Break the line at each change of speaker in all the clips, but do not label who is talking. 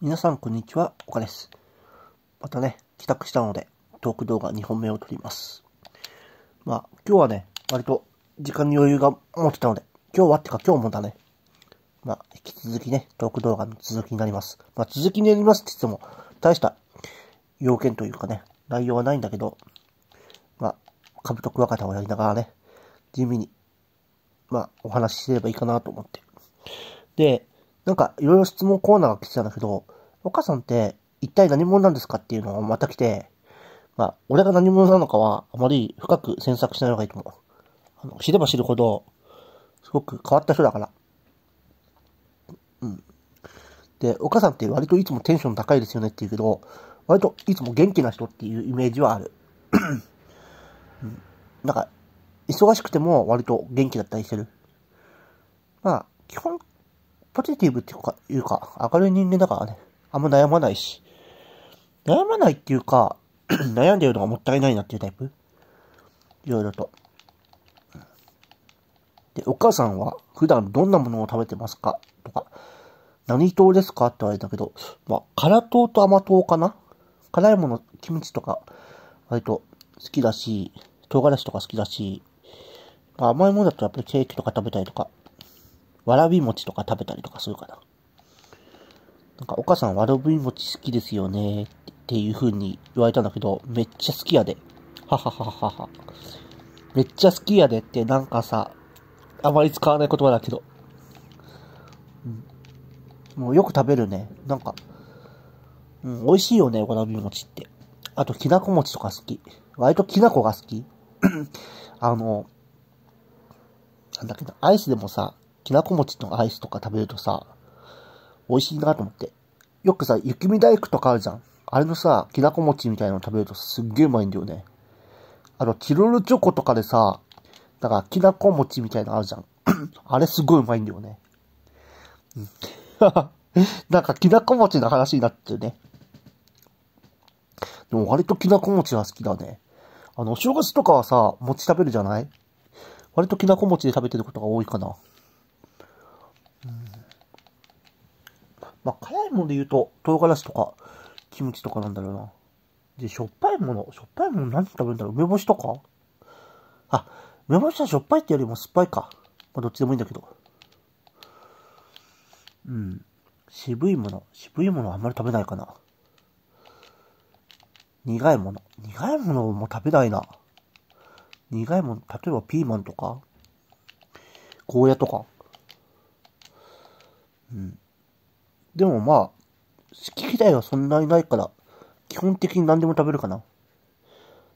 皆さんこんにちは、岡です。またね、帰宅したので、トーク動画2本目を撮ります。まあ、今日はね、割と時間に余裕が持ってたので、今日はってか今日もだね。まあ、引き続きね、トーク動画の続きになります。まあ、続きになりますって言っても、大した要件というかね、内容はないんだけど、まあ、株と桑タをやりながらね、地味に、まあ、お話しすればいいかなと思って。で、なんかいろいろ質問コーナーが来てたんだけど、お母さんって一体何者なんですかっていうのがまた来て、まあ、俺が何者なのかはあまり深く詮索しない方がいいと思う。あの知れば知るほど、すごく変わった人だから。うん。で、お母さんって割といつもテンション高いですよねって言うけど、割といつも元気な人っていうイメージはある。うん、なんか、忙しくても割と元気だったりしてる。まあ、基本ポジティブっていうか、いうか、明るい人間だからね、あんま悩まないし、悩まないっていうか、悩んでるのがもったいないなっていうタイプいろいろと。で、お母さんは普段どんなものを食べてますかとか、何糖ですかって言われたけど、まあ、辛糖と甘糖かな辛いもの、キムチとか、割と好きだし、唐辛子とか好きだし、まあ、甘いものだとやっぱりケーキとか食べたりとかわらび餅とか食べたりとかするかな。なんか、お母さんわらび餅好きですよねっていう風に言われたんだけど、めっちゃ好きやで。ははははは。めっちゃ好きやでってなんかさ、あまり使わない言葉だけど。うん、もうよく食べるね。なんか、うん、美味しいよね、わらび餅って。あと、きなこ餅とか好き。割ときなこが好き。あの、なんだっけな、アイスでもさ、きなこ餅のアイスとか食べるとさ、美味しいなと思って。よくさ、雪見大福とかあるじゃん。あれのさ、きなこ餅みたいなの食べるとすっげえうまいんだよね。あの、チロルチョコとかでさ、だからきなこ餅みたいなのあるじゃん。あれすごいうまいんだよね。なんかきなこ餅の話になってるね。でも割ときなこ餅は好きだね。あの、お正月とかはさ、餅食べるじゃない割ときなこ餅で食べてることが多いかな。まあ、辛いもので言うと、唐辛子とか、キムチとかなんだろうな。で、しょっぱいもの、しょっぱいもの何食べるんだろう梅干しとかあ、梅干しはしょっぱいってよりも酸っぱいか。まあ、どっちでもいいんだけど。うん。渋いもの、渋いものはあんまり食べないかな。苦いもの、苦いものも食べないな。苦いもの、例えばピーマンとか、ゴーヤとか。うん。でもまあ、好き嫌いはそんなにないから、基本的に何でも食べるかな。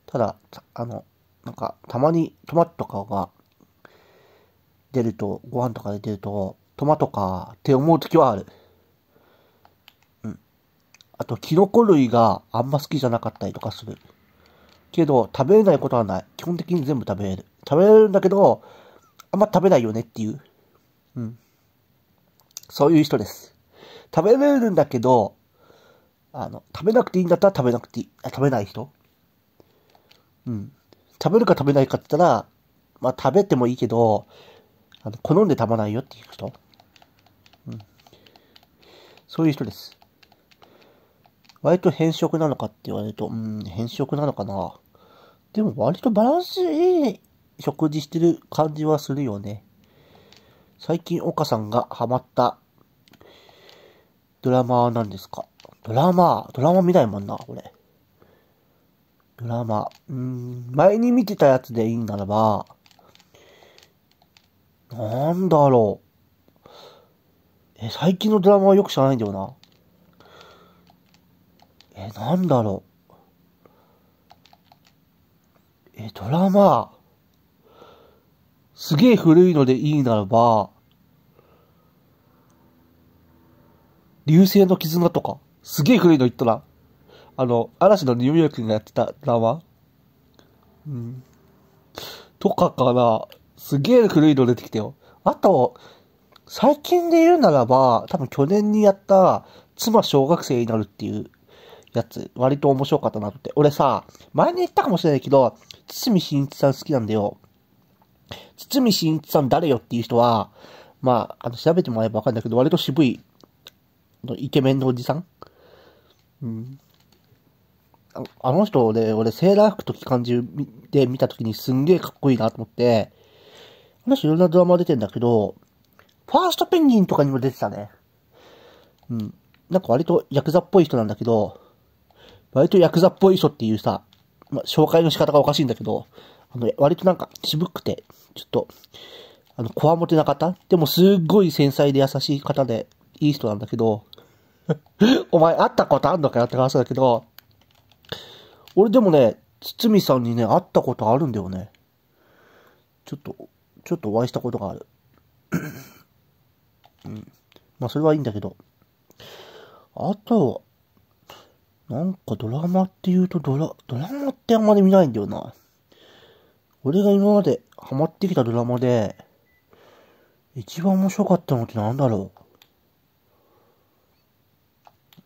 ただ、あの、なんか、たまにトマトとかが出ると、ご飯とかで出ると、トマトかって思う時はある。うん。あと、キノコ類があんま好きじゃなかったりとかする。けど、食べれないことはない。基本的に全部食べれる。食べれるんだけど、あんま食べないよねっていう。うん。そういう人です。食べれるんだけど、あの、食べなくていいんだったら食べなくていい、あ食べない人うん。食べるか食べないかって言ったら、まあ食べてもいいけど、あの好んで食べないよっていう人うん。そういう人です。割と変色なのかって言われると、うん、変色なのかな。でも割とバランスいい食事してる感じはするよね。最近岡さんがハマったドラマーなんですかドラマー、ドラマ見ないもんな、これ。ドラマ、うん、前に見てたやつでいいならば、なんだろう。え、最近のドラマはよく知らないんだよな。え、なんだろう。え、ドラマ、すげえ古いのでいいならば、流星の絆とか、すげえ古いの言ったら、あの、嵐のニューヨークがやってたドラマうん。とかかな。すげえ古いの出てきたよ。あと、最近で言うならば、多分去年にやった、妻小学生になるっていうやつ、割と面白かったなって。俺さ、前に言ったかもしれないけど、堤真一さん好きなんだよ。堤真一さん誰よっていう人は、まあ、あの、調べてもらえばわかるんだけど、割と渋いのイケメンのおじさんうん。ああの人で、俺、セーラー服と機関銃で見たときにすんげえかっこいいなと思って、あの人いろんなドラマ出てんだけど、ファーストペンギンとかにも出てたね。うん。なんか割とヤクザっぽい人なんだけど、割とヤクザっぽい人っていうさ、ま紹介の仕方がおかしいんだけど、あの、割となんか渋くて、ちょっと、あの、こわもてな方でもすっごい繊細で優しい方で、いい人なんだけど、お前会ったことあんのかよって話だけど、俺でもね、堤さんにね、会ったことあるんだよね。ちょっと、ちょっとお会いしたことがある。うん。まあ、それはいいんだけど。あとは、なんかドラマって言うとドラ、ドラマってあんまり見ないんだよな。俺が今までハマってきたドラマで、一番面白かったのってなんだろう。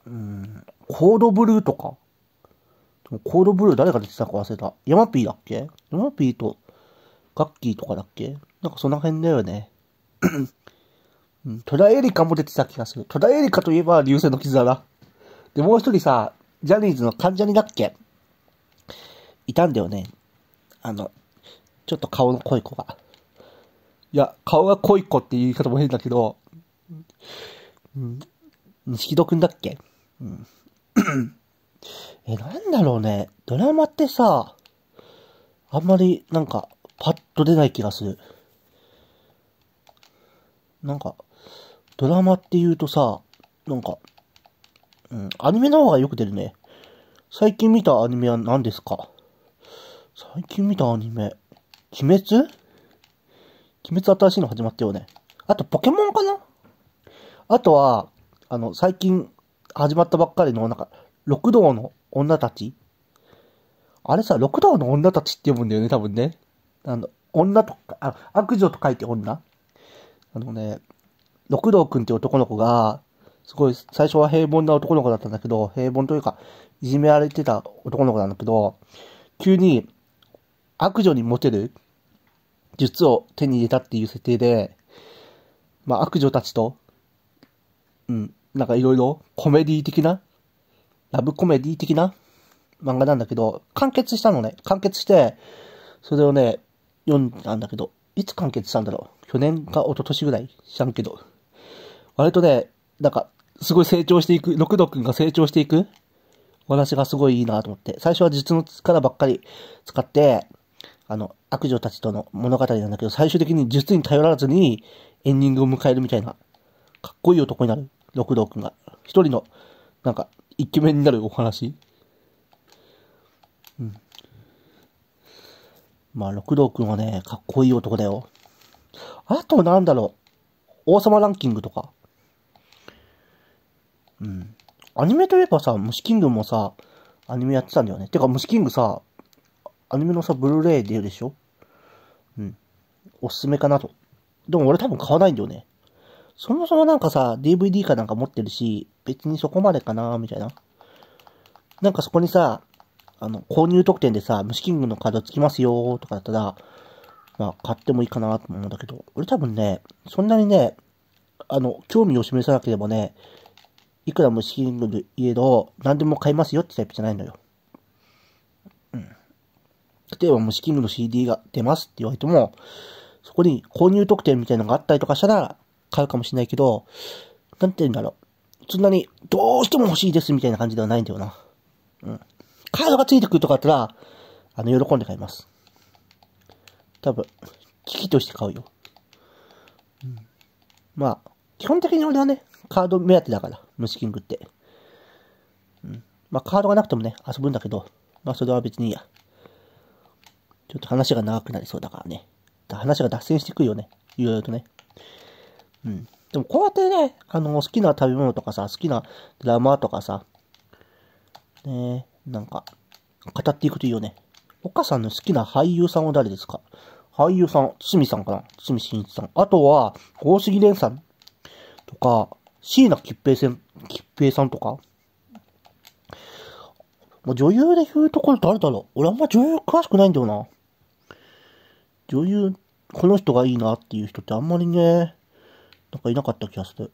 うん、コードブルーとか。コードブルー誰が出てたか忘れた。ヤマピーだっけヤマピーとガッキーとかだっけなんかその辺だよね。うん、エリカも出てた気がする。トラエリカといえば流星の絆だ。な。で、もう一人さ、ジャニーズの関ジャニだっけいたんだよね。あの、ちょっと顔の濃い子が。いや、顔が濃い子って言い方も変だけど、うん、錦戸くんだっけえ、なんだろうね。ドラマってさ、あんまりなんか、パッと出ない気がする。なんか、ドラマって言うとさ、なんか、うん、アニメの方がよく出るね。最近見たアニメは何ですか最近見たアニメ。鬼滅鬼滅新しいの始まったよね。あと、ポケモンかなあとは、あの、最近、始まったばっかりの、なんか、六道の女たちあれさ、六道の女たちって読むんだよね、多分ね。あの、女とか、あ、悪女と書いて女あのね、六道くんって男の子が、すごい、最初は平凡な男の子だったんだけど、平凡というか、いじめられてた男の子なんだけど、急に、悪女にモテる術を手に入れたっていう設定で、まあ、悪女たちと、うん、なんかいろいろコメディ的な、ラブコメディ的な漫画なんだけど、完結したのね。完結して、それをね、読んだんだけど、いつ完結したんだろう。去年か一昨年ぐらい知らんけど。割とね、なんか、すごい成長していく、六度くんが成長していくお話がすごいいいなと思って。最初は実の力ばっかり使って、あの、悪女たちとの物語なんだけど、最終的に術に頼らずにエンディングを迎えるみたいな、かっこいい男になる。六道くんが。一人の、なんか、イケメンになるお話。うん。まあ、六道くんはね、かっこいい男だよ。あとなんだろう。王様ランキングとか。うん。アニメといえばさ、虫キングもさ、アニメやってたんだよね。てか、虫キングさ、アニメのさ、ブルーレイ出るでしょうん。おすすめかなと。でも俺多分買わないんだよね。そもそもなんかさ、DVD かなんか持ってるし、別にそこまでかなみたいな。なんかそこにさ、あの、購入特典でさ、虫キングのカードつきますよとかだったら、まあ、買ってもいいかなと思うんだけど、俺多分ね、そんなにね、あの、興味を示さなければね、いくら虫キングで言えど、何でも買いますよってタイプじゃないのよ。うん。例えば虫キングの CD が出ますって言われても、そこに購入特典みたいなのがあったりとかしたら、買うかもしれないけど、なんて言うんだろう。そんなに、どうしても欲しいですみたいな感じではないんだよな。うん。カードがついてくるとかあったら、あの、喜んで買います。多分、機器として買うよ。うん。まあ、基本的に俺はね、カード目当てだから、虫キングって。うん。まあ、カードがなくてもね、遊ぶんだけど、まあ、それは別にいいや。ちょっと話が長くなりそうだからね。話が脱線してくるよね。いろいろとね。うん。でもこうやってね、あの、好きな食べ物とかさ、好きなドラマとかさ、ねなんか、語っていくといいよね。お母さんの好きな俳優さんは誰ですか俳優さん、堤さんかな堤真一さん。あとは、大杉蓮さんとか、椎名桔平さん、桔平さんとか。もう女優で言うところ誰だろう俺あんま女優詳しくないんだよな。女優、この人がいいなっていう人ってあんまりね、なんかいなかった気がする。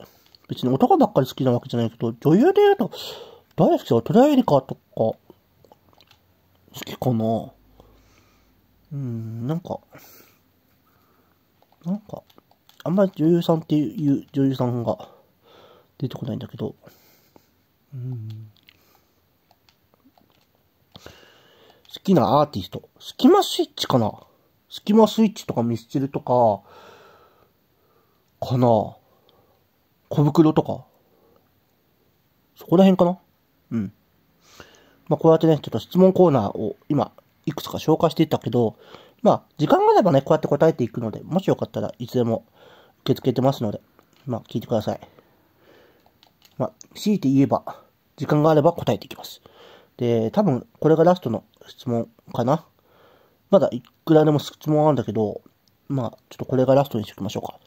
別に男ばっかり好きなわけじゃないけど、女優で言うと、大好きはトライリカとか、好きかな。うん、なんか、なんか、あんまり女優さんっていう女優さんが出てこないんだけど、うん。好きなアーティスト。スキマスイッチかなスキマスイッチとかミスチルとか、かな小袋とか。そこら辺かなうん。まあ、こうやってね、ちょっと質問コーナーを今、いくつか紹介していったけど、まあ、時間があればね、こうやって答えていくので、もしよかったらいつでも受け付けてますので、まあ、聞いてください。まあ、強いて言えば、時間があれば答えていきます。で、多分、これがラストの質問かな。まだいくらでも質問あるんだけど、まあ、ちょっとこれがラストにしておきましょうか。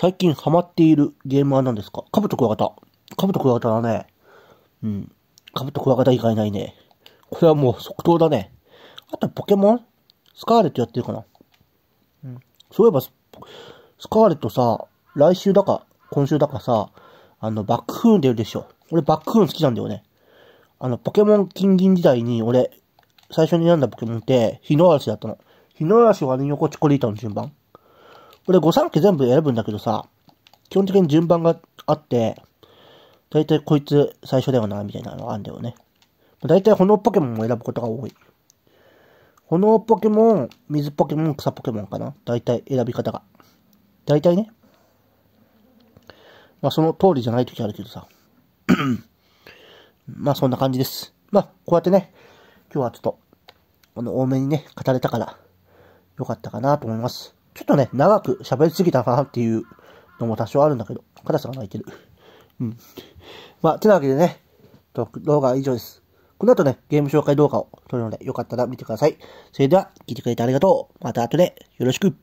最近ハマっているゲームは何ですかカブトクワガタ。カブトクワガタだね。うん。カブトクワガタ以外ないね。これはもう即答だね。あとポケモンスカーレットやってるかな。うん。そういえばス、スカーレットさ、来週だか、今週だかさ、あの、バックフーン出るでしょ。俺バックフーン好きなんだよね。あの、ポケモン金銀時代に俺、最初に選んだポケモンって、ヒノアラシだったの。ヒノアラシ、はニヨコ、チコリータの順番。これ5三家全部選ぶんだけどさ、基本的に順番があって、だいたいこいつ最初だよな、みたいなのがあんだよね。だいたい炎ポケモンも選ぶことが多い。炎ポケモン、水ポケモン、草ポケモンかな。だいたい選び方が。だいたいね。まあその通りじゃない時あるけどさ。まあそんな感じです。まあこうやってね、今日はちょっと、あの、多めにね、語れたから、よかったかなと思います。ちょっとね、長く喋りすぎたかなっていうのも多少あるんだけど、カラスが鳴いてる。うん。まあ、てなわけでね、動画は以上です。この後ね、ゲーム紹介動画を撮るので、よかったら見てください。それでは、聞いてくれてありがとう。また後でよろしく。